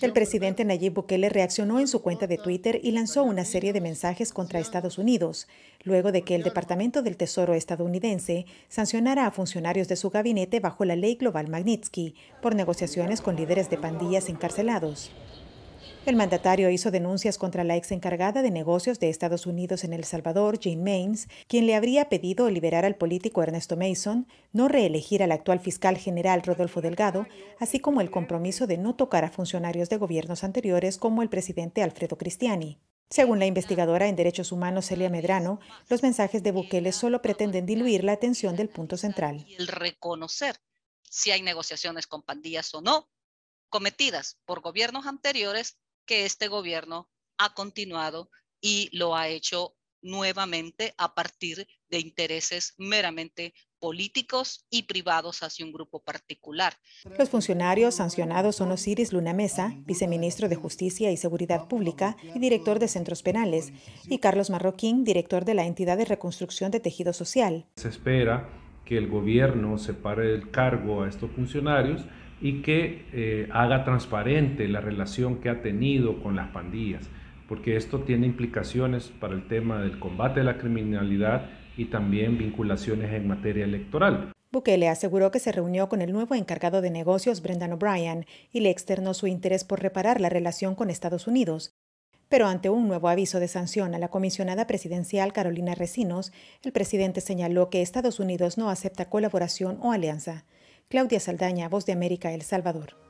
El presidente Nayib Bukele reaccionó en su cuenta de Twitter y lanzó una serie de mensajes contra Estados Unidos, luego de que el Departamento del Tesoro estadounidense sancionara a funcionarios de su gabinete bajo la ley global Magnitsky por negociaciones con líderes de pandillas encarcelados. El mandatario hizo denuncias contra la ex encargada de negocios de Estados Unidos en El Salvador, Jane Maines, quien le habría pedido liberar al político Ernesto Mason, no reelegir al actual fiscal general Rodolfo Delgado, así como el compromiso de no tocar a funcionarios de gobiernos anteriores como el presidente Alfredo Cristiani. Según la investigadora en derechos humanos Celia Medrano, los mensajes de Bukele solo pretenden diluir la atención del punto central. El reconocer si hay negociaciones con pandillas o no cometidas por gobiernos anteriores que este gobierno ha continuado y lo ha hecho nuevamente a partir de intereses meramente políticos y privados hacia un grupo particular. Los funcionarios sancionados son Osiris Luna Mesa, viceministro de Justicia y Seguridad Pública y director de Centros Penales, y Carlos Marroquín, director de la Entidad de Reconstrucción de Tejido Social. Se espera que el gobierno separe el cargo a estos funcionarios y que eh, haga transparente la relación que ha tenido con las pandillas, porque esto tiene implicaciones para el tema del combate de la criminalidad y también vinculaciones en materia electoral. Bukele aseguró que se reunió con el nuevo encargado de negocios, Brendan O'Brien, y le externó su interés por reparar la relación con Estados Unidos, pero ante un nuevo aviso de sanción a la comisionada presidencial Carolina Resinos, el presidente señaló que Estados Unidos no acepta colaboración o alianza. Claudia Saldaña, Voz de América, El Salvador.